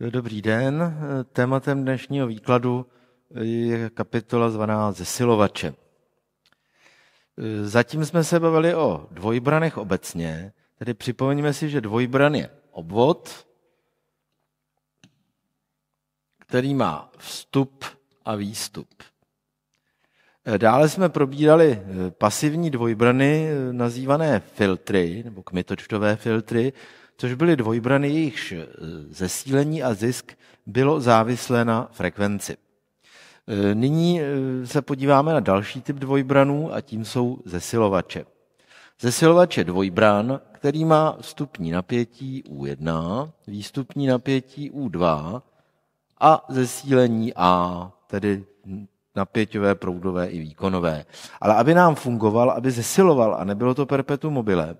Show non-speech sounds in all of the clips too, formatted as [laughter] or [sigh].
Dobrý den. Tématem dnešního výkladu je kapitola zvaná Zesilovače. Zatím jsme se bavili o dvojbranech obecně, tedy připomeňme si, že dvojbran je obvod, který má vstup a výstup. Dále jsme probírali pasivní dvojbrany nazývané filtry nebo kmitočtové filtry, což byly dvojbrany, jejichž eh, zesílení a zisk bylo závislé na frekvenci. Eh, nyní eh, se podíváme na další typ dvojbranů a tím jsou zesilovače. Zesilovač je dvojbran, který má vstupní napětí U1, výstupní napětí U2 a zesílení A, tedy napěťové, proudové i výkonové. Ale aby nám fungoval, aby zesiloval a nebylo to perpetuum mobile,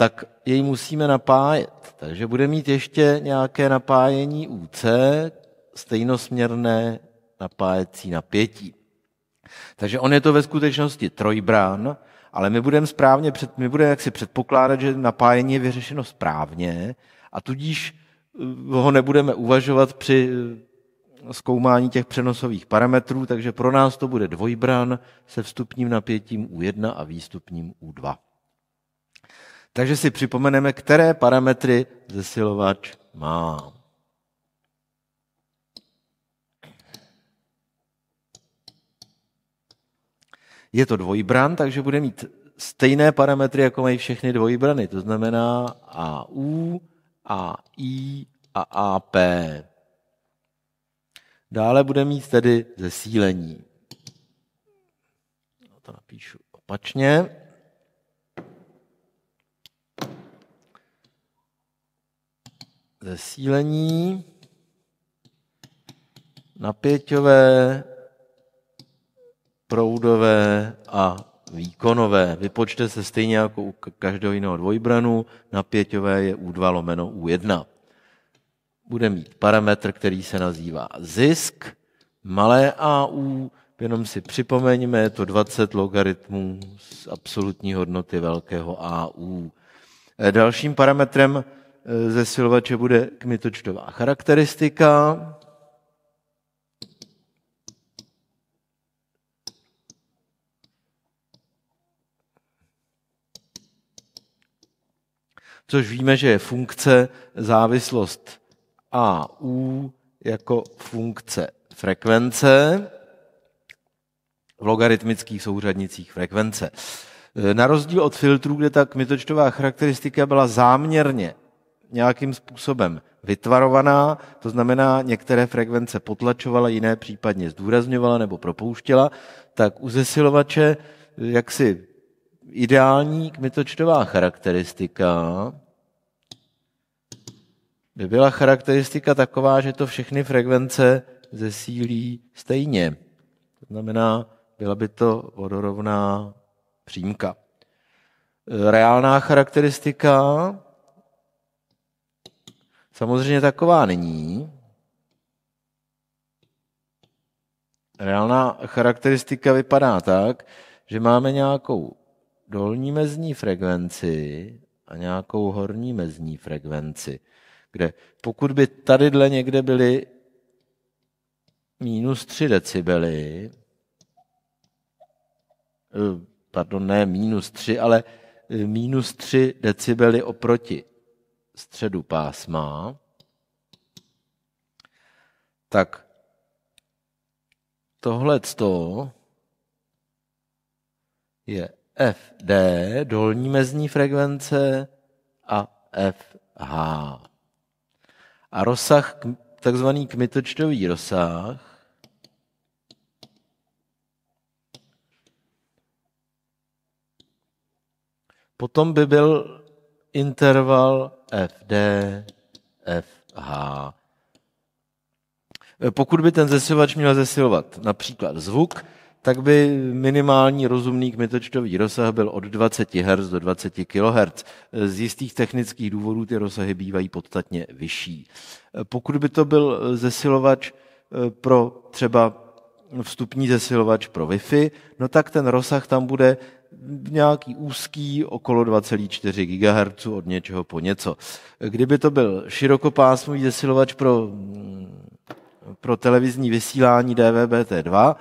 tak jej musíme napájet. Takže bude mít ještě nějaké napájení UC, stejnosměrné napájecí napětí. Takže on je to ve skutečnosti trojbrán, ale my budeme správně, před, my budeme jaksi předpokládat, že napájení je vyřešeno správně a tudíž eh, ho nebudeme uvažovat při eh, zkoumání těch přenosových parametrů, takže pro nás to bude dvojbran se vstupním napětím U1 a výstupním U2. Takže si připomeneme, které parametry zesilovač má. Je to dvojbran, takže bude mít stejné parametry, jako mají všechny dvojbrany. To znamená AU, AI a AP. Dále bude mít tedy zesílení. to napíšu opačně. zesílení, napěťové, proudové a výkonové. Vypočte se stejně jako u každého jiného dvojbranu, napěťové je U2 lomeno U1. Bude mít parametr, který se nazývá zisk, malé AU, jenom si připomeňme, je to 20 logaritmů z absolutní hodnoty velkého AU. E, dalším parametrem Eh, ze silovače bude kmitočtová charakteristika. Což víme, že je funkce závislost AU jako funkce frekvence v logaritmických souřadnicích frekvence. Eh, na rozdíl od filtrů, kde ta kmitočtová charakteristika byla záměrně nějakým způsobem vytvarovaná, to znamená, některé frekvence potlačovala, jiné případně zdůrazňovala nebo propouštěla, tak u zesilovače eh, jaksi ideální kmitočtová charakteristika by byla charakteristika taková, že to všechny frekvence zesílí stejně. To znamená, byla by to vodorovná přímka. Eh, reálná charakteristika samozřejmě taková není. Reálná charakteristika vypadá tak, že máme nějakou dolní mezní frekvenci a nějakou horní mezní frekvenci, kde pokud by dle někde byly minus 3 decibely, eh, pardon, ne minus 3, ale eh, minus 3 decibely oproti středu pásma, tak tohle je FD, dolní mezní frekvence, a FH. A rozsah, takzvaný kmitočtový rozsah, potom by byl interval FD, FH. E, pokud by ten zesilovač měl zesilovat například zvuk, tak by minimální rozumný kmitočtový rozsah byl od 20 Hz do 20 kHz. E, z jistých technických důvodů ty rozsahy bývají podstatně vyšší. E, pokud by to byl zesilovač pro třeba vstupní zesilovač pro Wi-Fi, no tak ten rozsah tam bude nějaký úzký okolo 2,4 GHz od něčeho po něco. Kdyby to byl širokopásmový zesilovač pro, mm, pro televizní vysílání DVB-T2,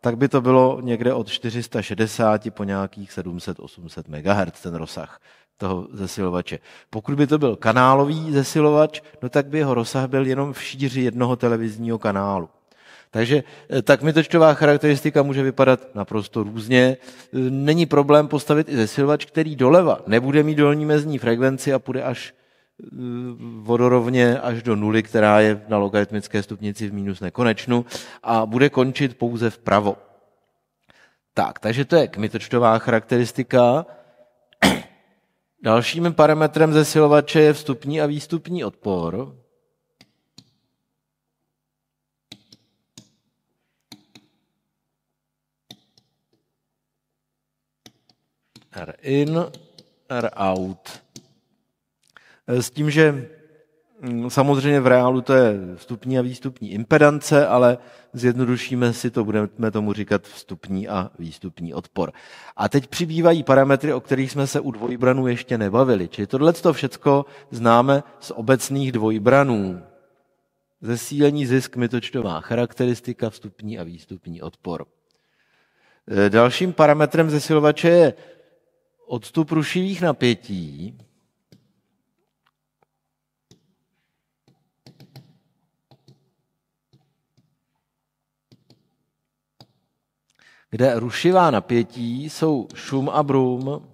tak by to bylo někde od 460 po nějakých 700-800 MHz ten rozsah toho zesilovače. Pokud by to byl kanálový zesilovač, no tak by jeho rozsah byl jenom v šíři jednoho televizního kanálu. Takže eh, tak kmitočtová charakteristika může vypadat naprosto různě. Eh, není problém postavit i zesilovač, který doleva nebude mít dolní mezní frekvenci a půjde až eh, vodorovně až do nuly, která je na logaritmické stupnici v mínus nekonečnu a bude končit pouze vpravo. Tak, takže to je kmitočtová charakteristika. Dalším parametrem zesilovače je vstupní a výstupní odpor. R in, R out. E, s tím, že mm, samozřejmě v reálu to je vstupní a výstupní impedance, ale zjednodušíme si to, budeme tomu říkat vstupní a výstupní odpor. A teď přibývají parametry, o kterých jsme se u dvojbranů ještě nebavili. Čili tohle to všecko známe z obecných dvojbranů. Zesílení zisk, mytočtová charakteristika, vstupní a výstupní odpor. E, dalším parametrem zesilovače je odstup rušivých napětí kde rušivá napětí jsou šum a brum,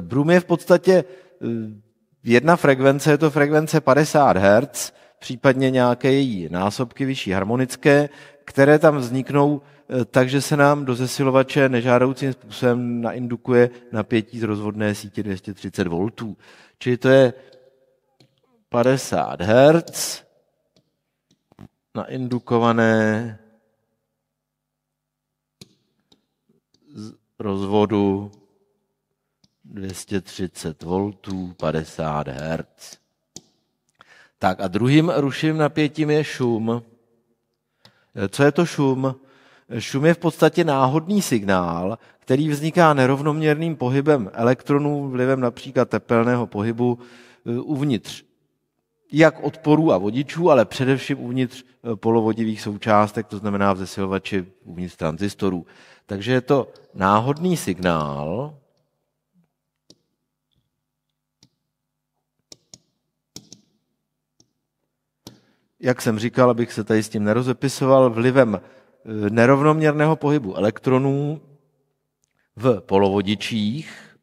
Brum je v podstatě eh, Jedna frekvence je to frekvence 50 Hz, případně nějaké její násobky vyšší harmonické, které tam vzniknou eh, takže se nám do zesilovače nežádoucím způsobem naindukuje napětí z rozvodné sítě 230 V. Čili to je 50 Hz naindukované z rozvodu 230 V, 50 Hz. Tak a druhým rušivým napětím je šum. E, co je to šum? E, šum je v podstatě náhodný signál, který vzniká nerovnoměrným pohybem elektronů vlivem například tepelného pohybu e, uvnitř. Jak odporů a vodičů, ale především uvnitř polovodivých součástek, to znamená v zesilovači uvnitř transistorů. Takže je to náhodný signál, jak jsem říkal, abych se tady s tím nerozepisoval, vlivem eh, nerovnoměrného pohybu elektronů v polovodičích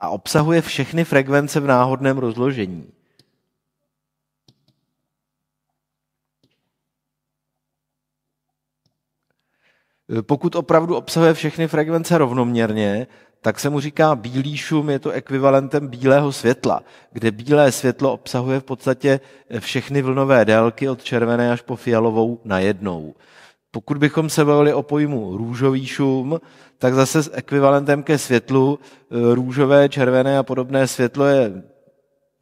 a obsahuje všechny frekvence v náhodném rozložení. Eh, pokud opravdu obsahuje všechny frekvence rovnoměrně, tak se mu říká bílý šum, je to ekvivalentem bílého světla, kde bílé světlo obsahuje v podstatě eh, všechny vlnové délky od červené až po fialovou na jednou. Pokud bychom se bavili o pojmu růžový šum, tak zase s ekvivalentem ke světlu eh, růžové, červené a podobné světlo je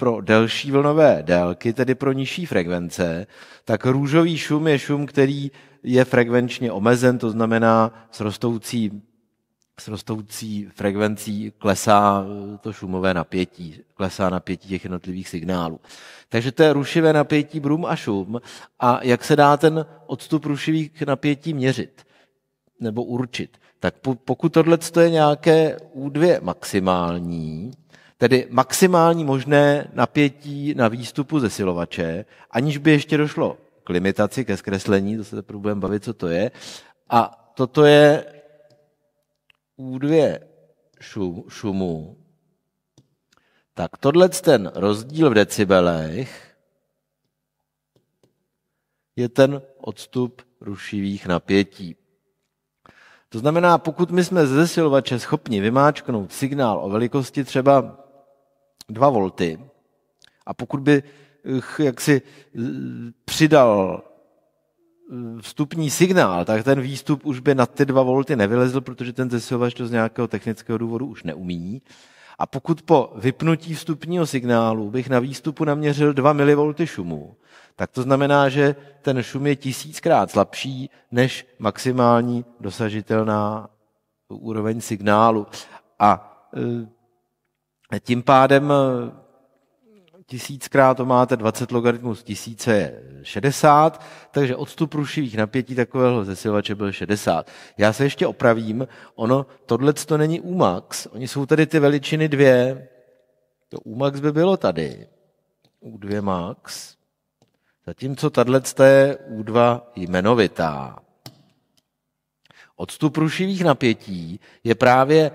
pro delší vlnové délky, tedy pro nižší frekvence, tak růžový šum je šum, který je frekvenčně omezen, to znamená s rostoucí, s rostoucí frekvencí klesá to šumové napětí, klesá napětí těch jednotlivých signálů. Takže to je rušivé napětí brum a šum a jak se dá ten odstup rušivých napětí měřit nebo určit. Tak pokud tohle je nějaké U2 maximální, tedy maximální možné napětí na výstupu ze silovače, aniž by ještě došlo k limitaci, ke zkreslení, to se teprve budeme bavit, co to je. A toto je U2 šum, šumu. Tak tohle ten rozdíl v decibelech je ten odstup rušivých napětí. To znamená, pokud my jsme ze silovače schopni vymáčknout signál o velikosti třeba 2 volty a pokud by eh, jak si eh, přidal eh, vstupní signál, tak ten výstup už by na ty 2 volty nevylezl, protože ten zesilovač to z nějakého technického důvodu už neumí. A pokud po vypnutí vstupního signálu bych na výstupu naměřil 2 mV šumu, tak to znamená, že ten šum je tisíckrát slabší než maximální dosažitelná úroveň signálu. A tím pádem eh, tisíckrát to máte 20 logaritmus tisíce je 60, takže odstup rušivých napětí takového zesilovače byl 60. Já se ještě opravím, ono, tohle to není umax, oni jsou tady ty veličiny dvě, to umax by bylo tady, u2 max, zatímco tahle je u2 jmenovitá. Odstup rušivých napětí je právě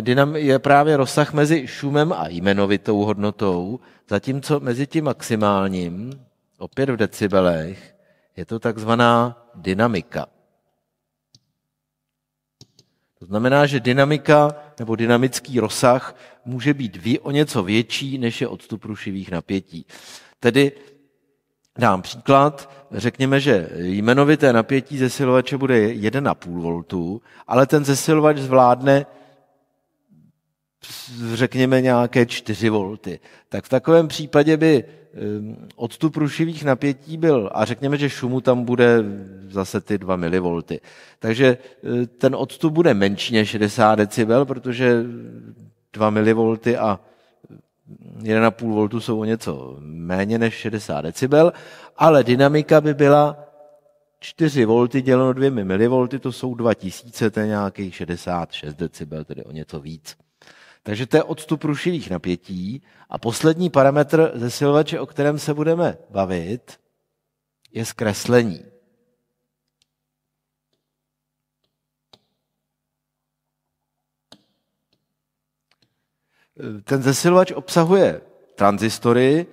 dynam je právě rozsah mezi šumem a jmenovitou hodnotou, zatímco mezi tím maximálním, opět v decibelech, je to takzvaná dynamika. To znamená, že dynamika nebo dynamický rozsah může být o něco větší, než je odstup rušivých napětí. Tedy dám příklad, řekněme, že jmenovité napětí zesilovače bude 1,5 V, ale ten zesilovač zvládne řekněme nějaké 4 volty. Tak v takovém případě by ehm, odstup rušivých napětí byl, a řekněme, že šumu tam bude zase ty 2 mV. Takže e, ten odstup bude menší než 60 decibel, protože 2 mV a 1,5 V jsou o něco méně než 60 decibel, ale dynamika by byla 4 V děleno 2 mV, to jsou 2000, to je nějakých 66 decibel, tedy o něco víc. Takže to je odstup rušivých napětí. A poslední parametr ze silovače, o kterém se budeme bavit, je zkreslení. Ten zesilovač obsahuje tranzistory,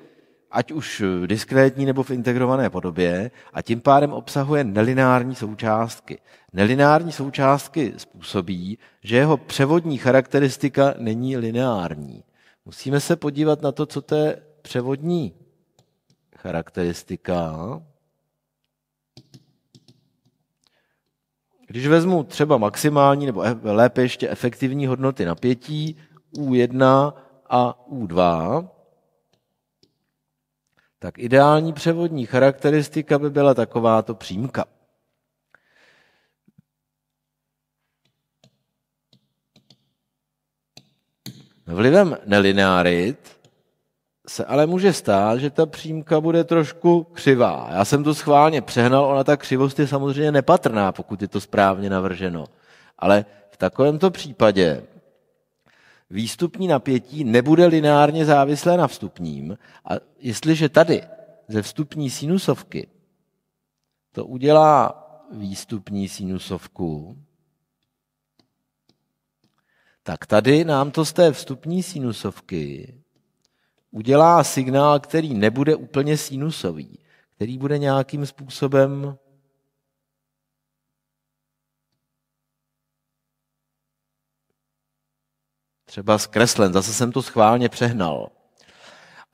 ať už v diskrétní nebo v integrované podobě a tím pádem obsahuje nelinární součástky. Nelinární součástky způsobí, že jeho převodní charakteristika není lineární. Musíme se podívat na to, co to je převodní charakteristika. Když vezmu třeba maximální nebo e- lépe ještě efektivní hodnoty napětí U1 a U2, tak ideální převodní charakteristika by byla takováto přímka. Vlivem nelinearit se ale může stát, že ta přímka bude trošku křivá. Já jsem to schválně přehnal, ona ta křivost je samozřejmě nepatrná, pokud je to správně navrženo. Ale v takovémto případě výstupní napětí nebude lineárně závislé na vstupním. A jestliže tady ze vstupní sinusovky to udělá výstupní sinusovku, tak tady nám to z té vstupní sinusovky udělá signál, který nebude úplně sinusový, který bude nějakým způsobem třeba zkreslen, zase jsem to schválně přehnal.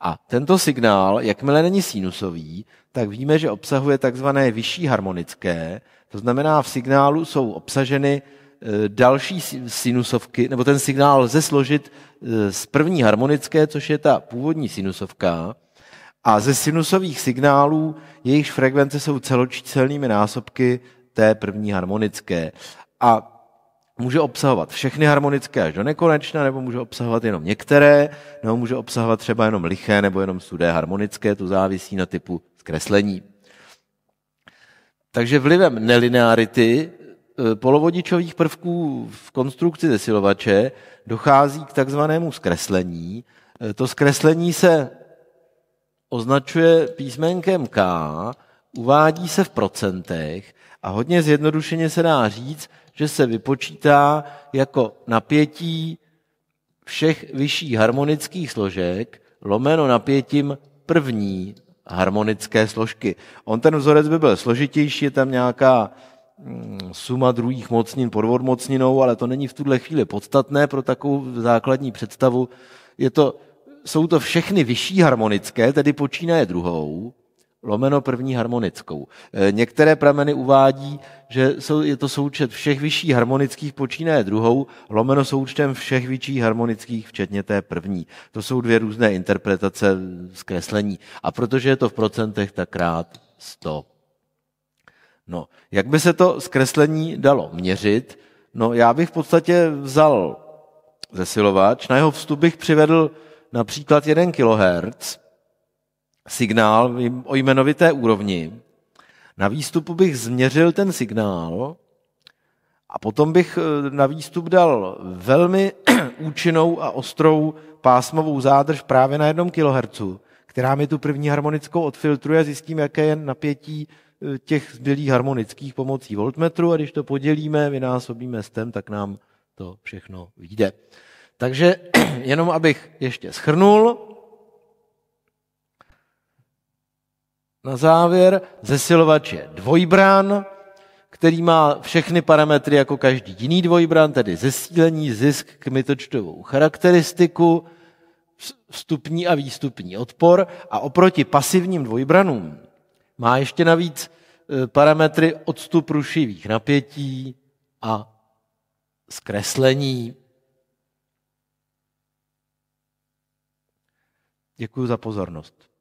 A tento signál, jakmile není sinusový, tak víme, že obsahuje takzvané vyšší harmonické, to znamená v signálu jsou obsaženy e, další sinusovky, nebo ten signál lze složit e, z první harmonické, což je ta původní sinusovka, a ze sinusových signálů jejichž frekvence jsou celočíselnými násobky té první harmonické. A může obsahovat všechny harmonické až do nekonečna, nebo může obsahovat jenom některé, nebo může obsahovat třeba jenom liché nebo jenom sudé harmonické, to závisí na typu zkreslení. Takže vlivem nelinearity e, polovodičových prvků v konstrukci zesilovače dochází k takzvanému zkreslení. E, to zkreslení se označuje písmenkem K uvádí se v procentech a hodně zjednodušeně se dá říct, že se vypočítá jako napětí všech vyšších harmonických složek lomeno napětím první harmonické složky. On ten vzorec by byl složitější, je tam nějaká mm, suma druhých mocnin pod odmocninou, ale to není v tuhle chvíli podstatné pro takovou základní představu. Je to, jsou to všechny vyšší harmonické, tedy počínaje druhou, lomeno první harmonickou. Eh, některé prameny uvádí, že je to součet všech vyšší harmonických počínaje druhou, lomeno součtem všech vyšších harmonických, včetně té první. To jsou dvě různé interpretace eh, zkreslení. A protože je to v procentech, tak rád 100. No, jak by se to zkreslení dalo měřit? No, já bych v podstatě vzal zesilovač, na jeho vstup bych přivedl například 1 kHz, signál o jmenovité úrovni. Na výstupu bych změřil ten signál a potom bych eh, na výstup dal velmi [clears throat] účinnou a ostrou pásmovou zádrž právě na jednom kilohercu, která mi tu první harmonickou odfiltruje a zjistím, jaké je napětí eh, těch zbylých harmonických pomocí voltmetru a když to podělíme, vynásobíme s tem, tak nám to všechno vyjde. Takže [clears throat] jenom abych ještě schrnul, na závěr zesilovač je dvojbran, který má všechny parametry jako každý jiný dvojbran, tedy zesílení, zisk, kmitočtovou charakteristiku, vstupní a výstupní odpor a oproti pasivním dvojbranům má ještě navíc e, parametry odstup rušivých napětí a zkreslení. Děkuji za pozornost.